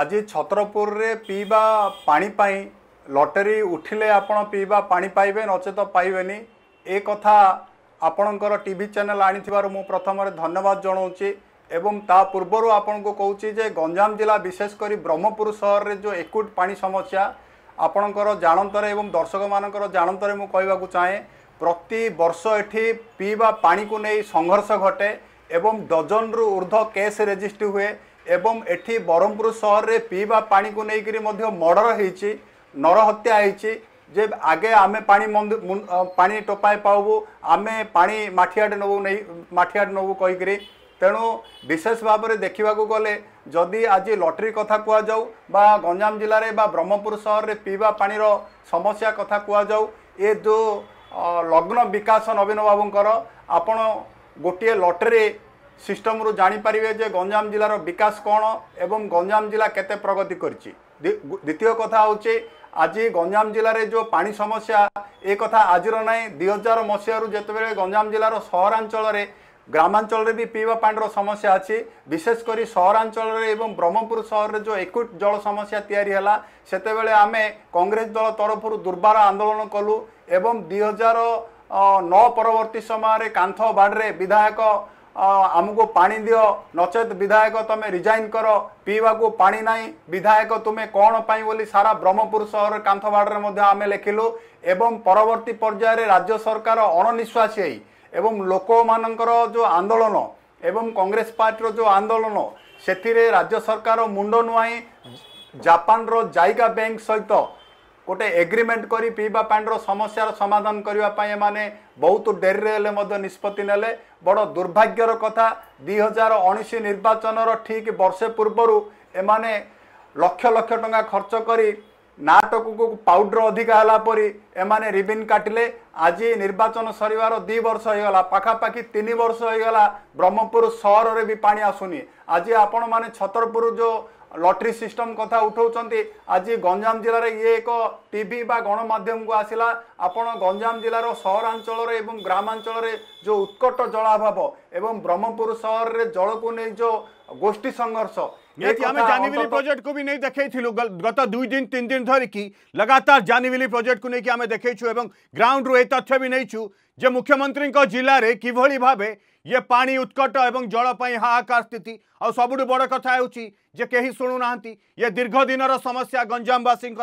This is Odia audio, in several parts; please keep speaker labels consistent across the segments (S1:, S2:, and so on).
S1: ଆଜି ଛତ୍ରପୁରରେ ପିଇବା ପାଣି ପାଇଁ ଲଟେରୀ ଉଠିଲେ ଆପଣ ପିଇବା ପାଣି ପାଇବେ ନଚେତ ପାଇବେନି ଏ କଥା ଆପଣଙ୍କର ଟି ଭି ଚ୍ୟାନେଲ୍ ଆଣିଥିବାରୁ ମୁଁ ପ୍ରଥମରେ ଧନ୍ୟବାଦ ଜଣାଉଛି ଏବଂ ତା ପୂର୍ବରୁ ଆପଣଙ୍କୁ କହୁଛି ଯେ ଗଞ୍ଜାମ ଜିଲ୍ଲା ବିଶେଷ କରି ବ୍ରହ୍ମପୁର ସହରରେ ଯେଉଁ ଏକୁଟ ପାଣି ସମସ୍ୟା ଆପଣଙ୍କର ଜାଣନ୍ତରେ ଏବଂ ଦର୍ଶକମାନଙ୍କର ଜାଣନ୍ତରେ ମୁଁ କହିବାକୁ ଚାହେଁ ପ୍ରତି ବର୍ଷ ଏଠି ପିଇବା ପାଣିକୁ ନେଇ ସଂଘର୍ଷ ଘଟେ ଏବଂ ଡଜନରୁ ଉର୍ଦ୍ଧ୍ୱ କେସ୍ ରେଜିଷ୍ଟ୍ରି ହୁଏ ଏବଂ ଏଠି ବ୍ରହ୍ମପୁର ସହରରେ ପିଇବା ପାଣିକୁ ନେଇକରି ମଧ୍ୟ ମର୍ଡ଼ର ହେଇଛି ନରହତ୍ୟା ହେଇଛି ଯେ ଆଗେ ଆମେ ପାଣି ପାଣି ଟୋପାଏ ପାଉବୁ ଆମେ ପାଣି ମାଠିଆଟେ ନେବୁ ନେଇ ମାଠିଆଟେ ନେବୁ କହିକିରି ତେଣୁ ବିଶେଷ ଭାବରେ ଦେଖିବାକୁ ଗଲେ ଯଦି ଆଜି ଲଟେରୀ କଥା କୁହାଯାଉ ବା ଗଞ୍ଜାମ ଜିଲ୍ଲାରେ ବା ବ୍ରହ୍ମପୁର ସହରରେ ପିଇବା ପାଣିର ସମସ୍ୟା କଥା କୁହାଯାଉ ଏ ଯେଉଁ ଲଗ୍ନ ବିକାଶ ନବୀନ ବାବୁଙ୍କର ଆପଣ ଗୋଟିଏ ଲଟେରୀ ସିଷ୍ଟମରୁ ଜାଣିପାରିବେ ଯେ ଗଞ୍ଜାମ ଜିଲ୍ଲାର ବିକାଶ କ'ଣ ଏବଂ ଗଞ୍ଜାମ ଜିଲ୍ଲା କେତେ ପ୍ରଗତି କରିଛି ଦ୍ୱିତୀୟ କଥା ହେଉଛି ଆଜି ଗଞ୍ଜାମ ଜିଲ୍ଲାରେ ଯେଉଁ ପାଣି ସମସ୍ୟା ଏ କଥା ଆଜିର ନାହିଁ ଦୁଇହଜାର ମସିହାରୁ ଯେତେବେଳେ ଗଞ୍ଜାମ ଜିଲ୍ଲାର ସହରାଞ୍ଚଳରେ ଗ୍ରାମାଞ୍ଚଳରେ ବି ପିଇବା ପାଣିର ସମସ୍ୟା ଅଛି ବିଶେଷ କରି ସହରାଞ୍ଚଳରେ ଏବଂ ବ୍ରହ୍ମପୁର ସହରରେ ଯେଉଁ ଏକୁଟ ଜଳ ସମସ୍ୟା ତିଆରି ହେଲା ସେତେବେଳେ ଆମେ କଂଗ୍ରେସ ଦଳ ତରଫରୁ ଦୁର୍ବାର ଆନ୍ଦୋଳନ କଲୁ ଏବଂ ଦୁଇହଜାର ନଅ ପରବର୍ତ୍ତୀ ସମୟରେ କାନ୍ଥ ବାଡ଼ରେ ବିଧାୟକ ଆମକୁ ପାଣି ଦିଅ ନଚେତ ବିଧାୟକ ତୁମେ ରିଜାଇନ୍ କର ପିଇବାକୁ ପାଣି ନାହିଁ ବିଧାୟକ ତୁମେ କ'ଣ ପାଇଁ ବୋଲି ସାରା ବ୍ରହ୍ମପୁର ସହର କାନ୍ଥବାଡ଼ରେ ମଧ୍ୟ ଆମେ ଲେଖିଲୁ ଏବଂ ପରବର୍ତ୍ତୀ ପର୍ଯ୍ୟାୟରେ ରାଜ୍ୟ ସରକାର ଅଣନିଶ୍ୱାସୀ ହେଇ ଏବଂ ଲୋକମାନଙ୍କର ଯେଉଁ ଆନ୍ଦୋଳନ ଏବଂ କଂଗ୍ରେସ ପାର୍ଟିର ଯେଉଁ ଆନ୍ଦୋଳନ ସେଥିରେ ରାଜ୍ୟ ସରକାର ମୁଣ୍ଡ ନୁଆଁ ଜାପାନର ଜାଇକା ବ୍ୟାଙ୍କ ସହିତ ଗୋଟେ ଏଗ୍ରିମେଣ୍ଟ କରି ପିଇବା ପାଣିର ସମସ୍ୟାର ସମାଧାନ କରିବା ପାଇଁ ଏମାନେ ବହୁତ ଡେରିରେ ହେଲେ ମଧ୍ୟ ନିଷ୍ପତ୍ତି ନେଲେ ବଡ଼ ଦୁର୍ଭାଗ୍ୟର କଥା ଦୁଇ ହଜାର ଉଣେଇଶ ନିର୍ବାଚନର ଠିକ୍ ବର୍ଷେ ପୂର୍ବରୁ ଏମାନେ ଲକ୍ଷ ଲକ୍ଷ ଟଙ୍କା ଖର୍ଚ୍ଚ କରି ନାଟକକୁ ପାଉଡ଼ର ଅଧିକା ହେଲା ଏମାନେ ରିବିନ୍ କାଟିଲେ ଆଜି ନିର୍ବାଚନ ସରିବାର ଦୁଇ ବର୍ଷ ହେଇଗଲା ପାଖାପାଖି ତିନି ବର୍ଷ ହେଇଗଲା ବ୍ରହ୍ମପୁର ସହରରେ ବି ପାଣି ଆସୁନି ଆଜି ଆପଣମାନେ ଛତରପୁର ଯେଉଁ ଲଟ୍ରି ସିଷ୍ଟମ କଥା ଉଠାଉଛନ୍ତି ଆଜି ଗଞ୍ଜାମ ଜିଲ୍ଲାରେ ଇଏ ଏକ ଟିଭି ବା ଗଣମାଧ୍ୟମକୁ ଆସିଲା ଆପଣ ଗଞ୍ଜାମ ଜିଲ୍ଲାର ସହରାଞ୍ଚଳରେ ଏବଂ ଗ୍ରାମାଞ୍ଚଳରେ ଯେଉଁ ଉତ୍କଟ ଜଳାଭାବ ଏବଂ ବ୍ରହ୍ମପୁର ସହରରେ ଜଳକୁ ନେଇ ଯେଉଁ ଗୋଷ୍ଠୀ ସଂଘର୍ଷ ଆମେ ଜାନିବିଲି
S2: ପ୍ରୋଜେକ୍ଟକୁ ବି ନେଇ ଦେଖେଇଥିଲୁ ଗତ ଦୁଇ ଦିନ ତିନି ଦିନ ଧରିକି ଲଗାତାର ଜାନିବିଲି ପ୍ରୋଜେକ୍ଟକୁ ନେଇକି ଆମେ ଦେଖେଇଛୁ ଏବଂ ଗ୍ରାଉଣ୍ଡରୁ ଏ तथ्य भी नहीं छु जे मुख्यमंत्री जिले में किभली भाव ये पा उत्कट और जलपाई हाहाकार स्थित आ सबुठ बड़ कथा जे कहीं शुणु ये दीर्घ दिन समस्या गंजामवासी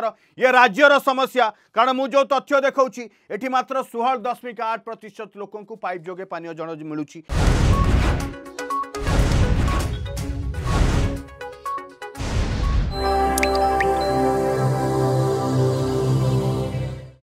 S2: ये राज्यर समस्या कारण मुझे तथ्य देखा ये मात्र षोह दशमिक आठ प्रतिशत लोक पाइप जोगे पानी जल मिलू